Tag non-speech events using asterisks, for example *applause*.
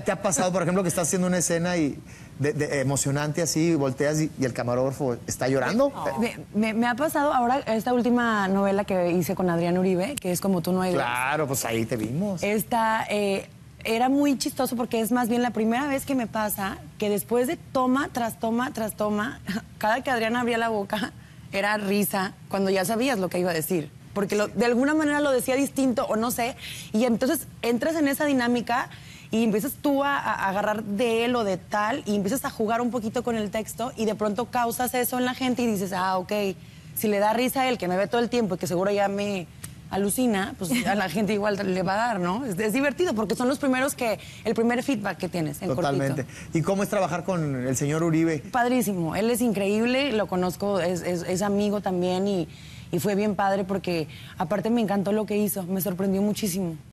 ¿Te, ha pasado, por ejemplo, que estás haciendo una escena y emocionante así, y volteas y, el camarógrafo está llorando? Me, ha pasado ahora esta última novela que hice con Adrián Uribe, que es como tú no hay. Claro, pues ahí te vimos. Esta eh, era muy chistoso porque es más bien la primera vez que me pasa que después de toma tras toma tras toma, *laughs* cada que Adrián abría la boca era risa cuando ya sabías lo que iba a decir porque de alguna manera lo decía distinto o no sé. Y entonces entras en esa dinámica y empiezas tú a, agarrar de él o de tal y empiezas a jugar un poquito con el texto y de pronto causas eso en la gente y dices, ah, ok, si le da risa a él que me ve todo el tiempo y que seguro ya me alucina, pues a la gente igual le va a dar, ¿no? Es, divertido porque son los primeros que, el primer feedback que tienes en Totalmente. ¿Y cómo es trabajar con el señor Uribe? Padrísimo, él es increíble, lo conozco, es, es amigo también y, y fue bien padre porque aparte me encantó lo que hizo, me sorprendió muchísimo.